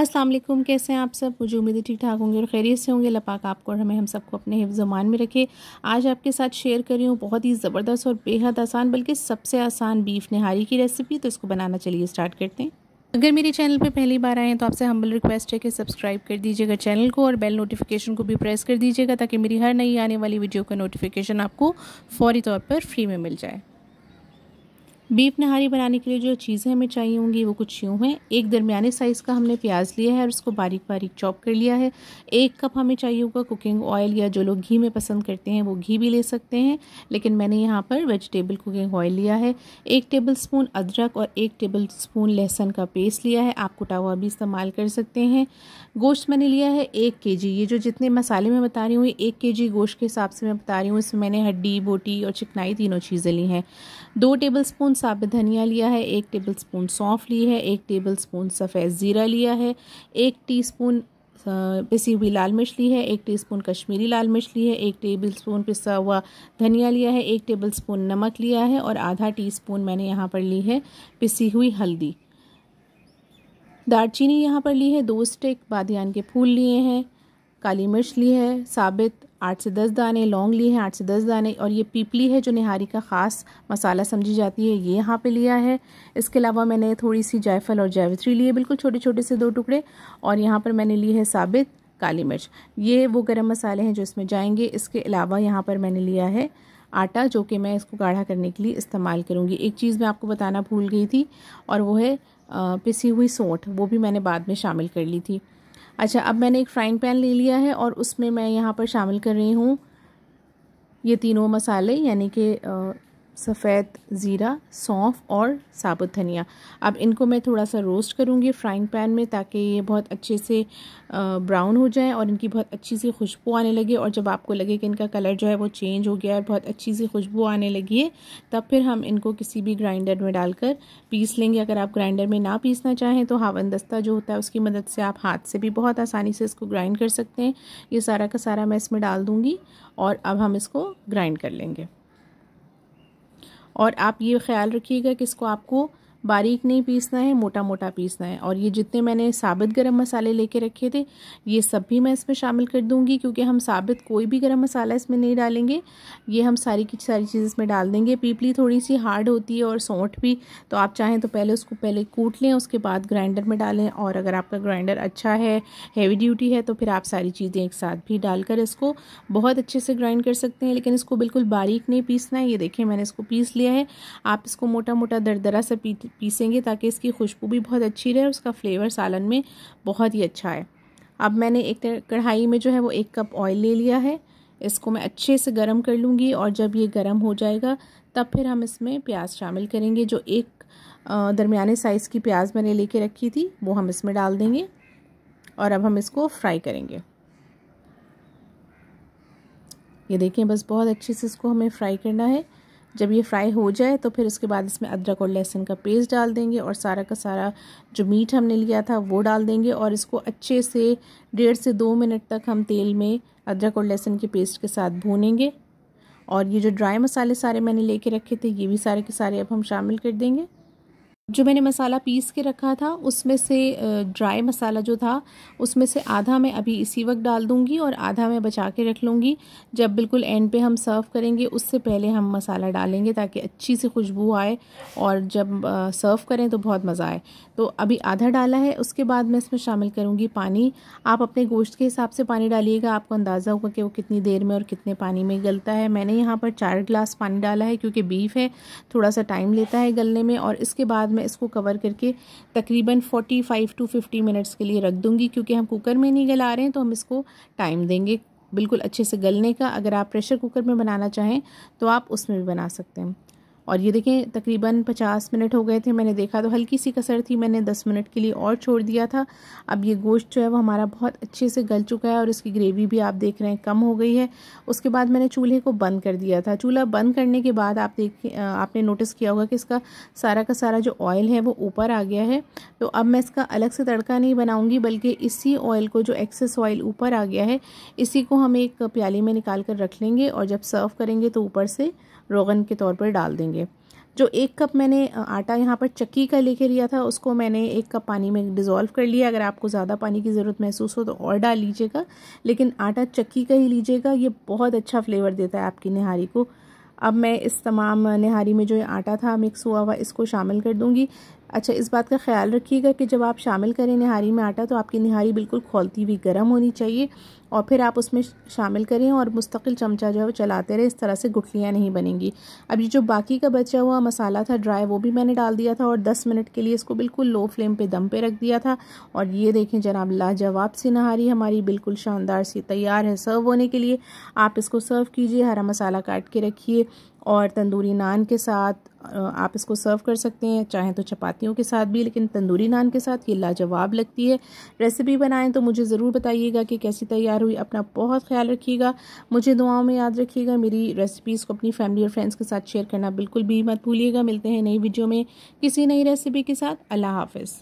अस्सलाम वालेकुम कैसे हैं आप सब मुझे उम्मीद है ठीक ठाक होंगे और खैरियत से होंगे लपाक आपको और हमें हम सबको अपने हिफ्जमान में रखे आज आपके साथ शेयर कर रही हूँ बहुत ही ज़बरदस्त और बेहद आसान बल्कि सबसे आसान बीफ नहारी की रेसिपी तो इसको बनाना चलिए स्टार्ट करते हैं अगर मेरे चैनल पर पहली बार आएँ तो आपसे हम्बल रिक्वेस्ट है कि सब्सक्राइब कर दीजिएगा चैनल को और बेल नोटिफिकेशन को भी प्रेस कर दीजिएगा ताकि मेरी हर नई आने वाली वीडियो का नोटिफिकेशन आपको फौरी तौर पर फ्री में मिल जाए बीफ नहारी बनाने के लिए जो चीज़ें हमें चाहिए होंगी वो कुछ यूँ हैं एक दरमियाने साइज़ का हमने प्याज लिया है और उसको बारीक बारीक चॉप कर लिया है एक कप हमें चाहिए होगा कुकिंग ऑयल या जो लोग घी में पसंद करते हैं वो घी भी ले सकते हैं लेकिन मैंने यहाँ पर वेजिटेबल कुकिंग ऑयल लिया है एक टेबल स्पून अदरक और एक टेबल स्पून लहसुन का पेस्ट लिया है आप कुटा हुआ भी इस्तेमाल कर सकते हैं गोश्त मैंने लिया है एक के जी ये जो जितने मसाले मैं बता रही हूँ एक के जी गोश्त के हिसाब से मैं बता रही हूँ इसमें मैंने हड्डी बोटी और चिकनाई तीनों चीज़ें ली हैं दो टेबल स्पून साबित धनिया लिया है एक टेबल स्पून सौंफ ली है एक टेबल स्पून सफ़ेद ज़ीरा लिया है एक टीस्पून पिसी हुई लाल मिर्च ली है एक टीस्पून कश्मीरी लाल मिर्च ली है एक टेबल स्पून पिसा हुआ धनिया लिया है एक टेबल स्पून नमक लिया है और आधा स्पून मैंने यहाँ पर ली है पिसी हुई हल्दी दालचीनी यहाँ पर ली है दो स्टिक बादियान के फूल लिए हैं काली मिर्च ली है साबित आठ से दस दाने लौंग लिए हैं आठ से दस दाने और ये पीपली है जो निहारी का ख़ास मसाला समझी जाती है ये यहाँ पे लिया है इसके अलावा मैंने थोड़ी सी जायफल और जावित्री है बिल्कुल छोटे छोटे से दो टुकड़े और यहाँ पर मैंने ली है साबित काली मिर्च ये वो गर्म मसाले हैं जो इसमें जाएंगे इसके अलावा यहाँ पर मैंने लिया है आटा जो कि मैं इसको गाढ़ा करने के लिए इस्तेमाल करूँगी एक चीज़ मैं आपको बताना भूल गई थी और वो है पिसी हुई सौंठ वो भी मैंने बाद में शामिल कर ली थी अच्छा अब मैंने एक फ्राइंग पैन ले लिया है और उसमें मैं यहाँ पर शामिल कर रही हूँ ये तीनों मसाले यानी कि सफ़ेद ज़ीरा सौंफ और साबुत धनिया अब इनको मैं थोड़ा सा रोस्ट करूँगी फ्राइंग पैन में ताकि ये बहुत अच्छे से ब्राउन हो जाए और इनकी बहुत अच्छी सी खुशबू आने लगे और जब आपको लगे कि इनका कलर जो है वो चेंज हो गया और बहुत अच्छी सी खुशबू आने लगी है तब फिर हम इनको किसी भी ग्राइंडर में डालकर पीस लेंगे अगर आप ग्राइंडर में ना पीसना चाहें तो हावन दस्ता जो होता है उसकी मदद से आप हाथ से भी बहुत आसानी से इसको ग्राइंड कर सकते हैं ये सारा का सारा मैं इसमें डाल दूँगी और अब हम इसको ग्राइंड कर लेंगे और आप ये ख्याल रखिएगा कि इसको आपको बारीक नहीं पीसना है मोटा मोटा पीसना है और ये जितने मैंने साबित गरम मसाले लेके रखे थे ये सब भी मैं इसमें शामिल कर दूँगी क्योंकि हम साबित कोई भी गरम मसाला इसमें नहीं डालेंगे ये हम सारी की सारी चीज़ इसमें डाल देंगे पीपली थोड़ी सी हार्ड होती है और सौंठ भी तो आप चाहें तो पहले उसको पहले कूट लें उसके बाद ग्राइंडर में डालें और अगर आपका ग्राइंडर अच्छा है हैवी ड्यूटी है तो फिर आप सारी चीज़ें एक साथ भी डालकर इसको बहुत अच्छे से ग्राइंड कर सकते हैं लेकिन इसको बिल्कुल बारीक नहीं पीसना है ये देखिए मैंने इसको पीस लिया है आप इसको मोटा मोटा दरदरा सा पीसेंगे ताकि इसकी खुशबू भी बहुत अच्छी रहे और उसका फ्लेवर सालन में बहुत ही अच्छा है अब मैंने एक कढ़ाई में जो है वो एक कप ऑयल ले लिया है इसको मैं अच्छे से गर्म कर लूँगी और जब ये गर्म हो जाएगा तब फिर हम इसमें प्याज शामिल करेंगे जो एक दरमियाने साइज़ की प्याज मैंने लेके रखी थी वो हम इसमें डाल देंगे और अब हम इसको फ्राई करेंगे ये देखें बस बहुत अच्छे से इसको हमें फ्राई करना है जब ये फ्राई हो जाए तो फिर उसके बाद इसमें अदरक और लहसुन का पेस्ट डाल देंगे और सारा का सारा जो मीट हमने लिया था वो डाल देंगे और इसको अच्छे से डेढ़ से दो मिनट तक हम तेल में अदरक और लहसुन के पेस्ट के साथ भूनेंगे और ये जो ड्राई मसाले सारे मैंने लेके रखे थे ये भी सारे के सारे अब हम शामिल कर देंगे जो मैंने मसाला पीस के रखा था उसमें से ड्राई मसाला जो था उसमें से आधा मैं अभी इसी वक्त डाल दूंगी और आधा मैं बचा के रख लूँगी जब बिल्कुल एंड पे हम सर्व करेंगे उससे पहले हम मसाला डालेंगे ताकि अच्छी सी खुशबू आए और जब सर्व करें तो बहुत मज़ा आए तो अभी आधा डाला है उसके बाद मैं इसमें शामिल करूँगी पानी आप अपने गोश्त के हिसाब से पानी डालिएगा आपको अंदाज़ा होगा कि वो कितनी देर में और कितने पानी में गलता है मैंने यहाँ पर चार गिलास पानी डाला है क्योंकि बीफ है थोड़ा सा टाइम लेता है गलने में और इसके बाद मैं इसको कवर करके तकरीबन 45 फाइव टू फिफ्टी मिनट्स के लिए रख दूँगी क्योंकि हम कुकर में नहीं गला रहे हैं तो हम इसको टाइम देंगे बिल्कुल अच्छे से गलने का अगर आप प्रेशर कुकर में बनाना चाहें तो आप उसमें भी बना सकते हैं और ये देखें तकरीबन पचास मिनट हो गए थे मैंने देखा तो हल्की सी कसर थी मैंने दस मिनट के लिए और छोड़ दिया था अब ये गोश्त जो है वो हमारा बहुत अच्छे से गल चुका है और इसकी ग्रेवी भी आप देख रहे हैं कम हो गई है उसके बाद मैंने चूल्हे को बंद कर दिया था चूल्हा बंद करने के बाद आप देख आपने नोटिस किया होगा कि इसका सारा का सारा जो ऑयल है वो ऊपर आ गया है तो अब मैं इसका अलग से तड़का नहीं बनाऊँगी बल्कि इसी ऑयल को जो एक्सेस ऑयल ऊपर आ गया है इसी को हम एक प्याली में निकाल कर रख लेंगे और जब सर्व करेंगे तो ऊपर से रोगन के तौर पर डाल देंगे जो एक कप मैंने आटा यहाँ पर चक्की का लेके लिया था उसको मैंने एक कप पानी में डिज़ोल्व कर लिया अगर आपको ज़्यादा पानी की ज़रूरत महसूस हो तो और डाल लीजिएगा लेकिन आटा चक्की का ही लीजिएगा ये बहुत अच्छा फ्लेवर देता है आपकी निहारी को अब मैं इस तमाम निहारी में जो आटा था मिक्स हुआ हुआ इसको शामिल कर दूंगी अच्छा इस बात का ख्याल रखिएगा कि जब आप शामिल करें निहारी में आटा तो आपकी निहारी बिल्कुल खोलती हुई गर्म होनी चाहिए और फिर आप उसमें शामिल करें और मुस्तकिल चमचा जो है वो चलाते रहें इस तरह से गुठलियाँ नहीं बनेंगी अब ये जो बाकी का बचा हुआ मसाला था ड्राई वो भी मैंने डाल दिया था और दस मिनट के लिए इसको बिल्कुल लो फ्लेम पर दम पे रख दिया था और ये देखें जनाब लाजवाब सी नहारी हमारी बिल्कुल शानदार सी तैयार है सर्व होने के लिए आप इसको सर्व कीजिए हरा मसाला काट के रखिए और तंदूरी नान के साथ आप इसको सर्व कर सकते हैं चाहें तो चपातियों के साथ भी लेकिन तंदूरी नान के साथ ये लाजवाब लगती है रेसिपी बनाएं तो मुझे ज़रूर बताइएगा कि कैसी तैयार हुई अपना बहुत ख्याल रखिएगा मुझे दुआओं में याद रखिएगा मेरी रेसिपीज़ को अपनी फैमिली और फ्रेंड्स के साथ शेयर करना बिल्कुल भी मत भूलिएगा मिलते हैं नई वीडियो में किसी नई रेसिपी के साथ अल्लाह हाफिज़